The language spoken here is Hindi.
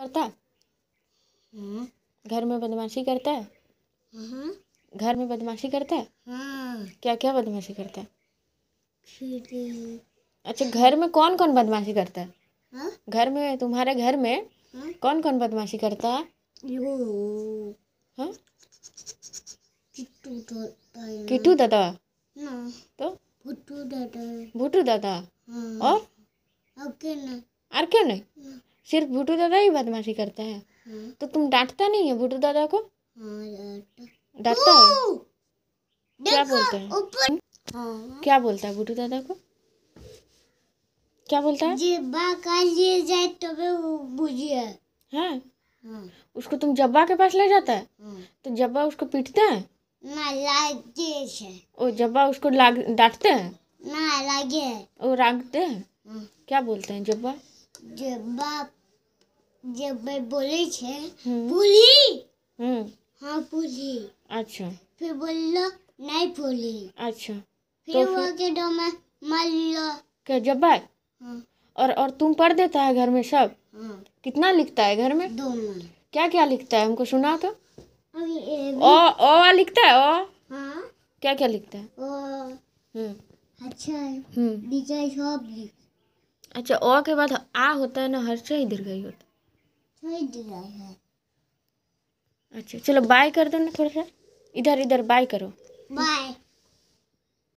करता है हम्म। घर में बदमाशी करता है हम्म। घर में बदमाशी करता है हाँ क्या क्या बदमाशी करता है अच्छा घर में कौन कौन बदमाशी करता है हाँ? घर में तुम्हारे घर में हाँ? कौन कौन बदमाशी करता है हाँ? किट्टू किटू दादा तो भुट्टू दादा भुट्टू दादा और और क्यों नहीं सिर्फ भूटू दादा ही बदमाशी करता है हम्म। तो तुम डांटता नहीं है भूटू दादा को हाँ, डांटता है हम्म? हाँ। क्या बोलता है क्या बोलता है भूटू दादा को क्या बोलता है जाए तो हाँ। उसको तुम जब्बा के पास ले जाता है तो जब्बा उसको पीटता है ना है ओ जब्बा उसको लाग डांटते हैं ना लागे ओ रागते हैं क्या बोलते हैं जब्बा जब्बा जब मैं बोले छे हम्म। बोली हम्म। हाँ बोली अच्छा फिर बोलो नहीं बोली अच्छा फिर तो वो के दो मैं मर लो क्या जब्बार हाँ। और और तुम पढ़ देता है घर में सब हाँ। कितना लिखता है घर में दो क्या क्या लिखता है हमको सुना तो ओ ओ लिखता है ओ हाँ। क्या क्या लिखता है ओ हम्म। अच्छा है अच्छा ओ के बाद आ होता है ना हर्ष से ही दीर्घ होता है अच्छा चलो बाय कर दो ना थोड़ा सा इधर इधर बाय करो बाय